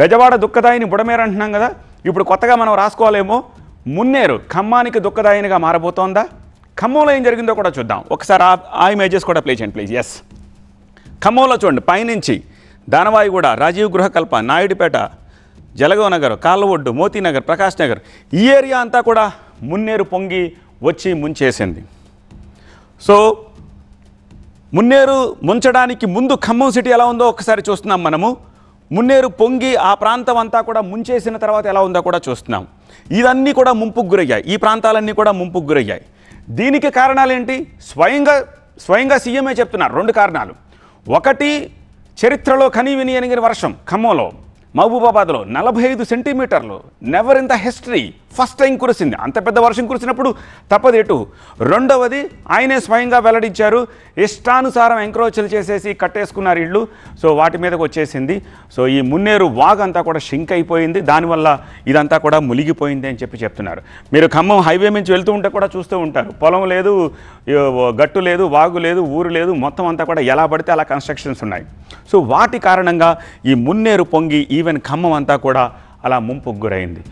బెజవాడ దుఃఖదాయిని బుడమేరు అంటున్నాం కదా ఇప్పుడు కొత్తగా మనం రాసుకోవాలేమో మున్నేరు ఖమ్మానికి దుఃఖదాయినిగా మారబోతోందా ఖమ్మంలో ఏం జరిగిందో కూడా చూద్దాం ఒకసారి ఆ ఇమేజెస్ కూడా ప్లే చేయండి ప్లీజ్ ఎస్ ఖమ్మంలో చూడండి పైనుంచి దానవాయిగూడ రాజీవ్ గృహకల్ప నాయుడుపేట జలగవ నగర్ కాళ్ళవొడ్డు మోతీనగర్ ప్రకాష్ నగర్ ఈ ఏరియా అంతా కూడా మున్నేరు పొంగి వచ్చి ముంచేసింది సో మున్నేరు ముంచడానికి ముందు ఖమ్మం సిటీ ఎలా ఉందో ఒకసారి చూస్తున్నాం మనము మున్నేరు పొంగి ఆ ప్రాంతం అంతా కూడా ముంచేసిన తర్వాత ఎలా ఉందో కూడా చూస్తున్నాం ఇదన్నీ కూడా ముంపుకు గురయ్యాయి ఈ ప్రాంతాలన్నీ కూడా ముంపుకు గురయ్యాయి దీనికి కారణాలేంటి స్వయంగా స్వయంగా సీఎంఏ చెప్తున్నారు రెండు కారణాలు ఒకటి చరిత్రలో కనీవిని ఎనిగిన వర్షం ఖమ్మంలో మహబూబాబాద్లో నలభై ఐదు సెంటీమీటర్లు never in the history first time కురిసింది అంత పెద్ద వర్షం కురిసినప్పుడు తప్పదేటు రెండవది ఆయనే స్వయంగా వెల్లడించారు ఇష్టానుసారం ఎంక్రోచ్లు చేసేసి కట్టేసుకున్నారు ఇళ్ళు సో వాటి మీదకు వచ్చేసింది సో ఈ మున్నేరు వాగ్ అంతా కూడా షింక్ అయిపోయింది దానివల్ల ఇదంతా కూడా మునిగిపోయింది అని చెప్పి చెప్తున్నారు మీరు ఖమ్మం హైవే నుంచి వెళ్తూ ఉంటే కూడా చూస్తూ ఉంటారు పొలం లేదు గట్టు లేదు వాగు లేదు ఊరు లేదు మొత్తం అంతా కూడా ఎలా పడితే అలా కన్స్ట్రక్షన్స్ ఉన్నాయి సో వాటి కారణంగా ఈ మున్నేరు పొంగి ఈవెన్ ఖమ్మం అంతా కూడా అలా ముంపుకు గురైంది